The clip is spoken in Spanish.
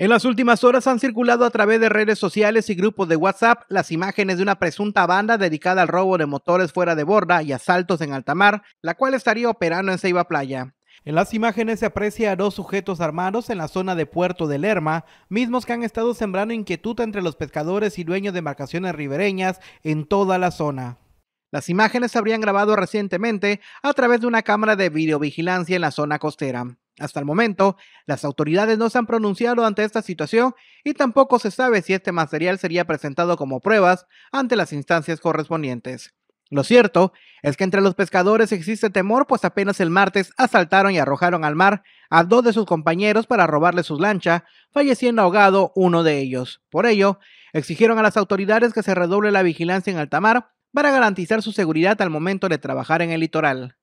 En las últimas horas han circulado a través de redes sociales y grupos de WhatsApp las imágenes de una presunta banda dedicada al robo de motores fuera de borda y asaltos en alta mar, la cual estaría operando en Ceiba Playa. En las imágenes se aprecia a dos sujetos armados en la zona de Puerto de Lerma, mismos que han estado sembrando inquietud entre los pescadores y dueños de embarcaciones ribereñas en toda la zona. Las imágenes se habrían grabado recientemente a través de una cámara de videovigilancia en la zona costera. Hasta el momento, las autoridades no se han pronunciado ante esta situación y tampoco se sabe si este material sería presentado como pruebas ante las instancias correspondientes. Lo cierto es que entre los pescadores existe temor, pues apenas el martes asaltaron y arrojaron al mar a dos de sus compañeros para robarle sus lancha, falleciendo ahogado uno de ellos. Por ello, exigieron a las autoridades que se redoble la vigilancia en alta mar para garantizar su seguridad al momento de trabajar en el litoral.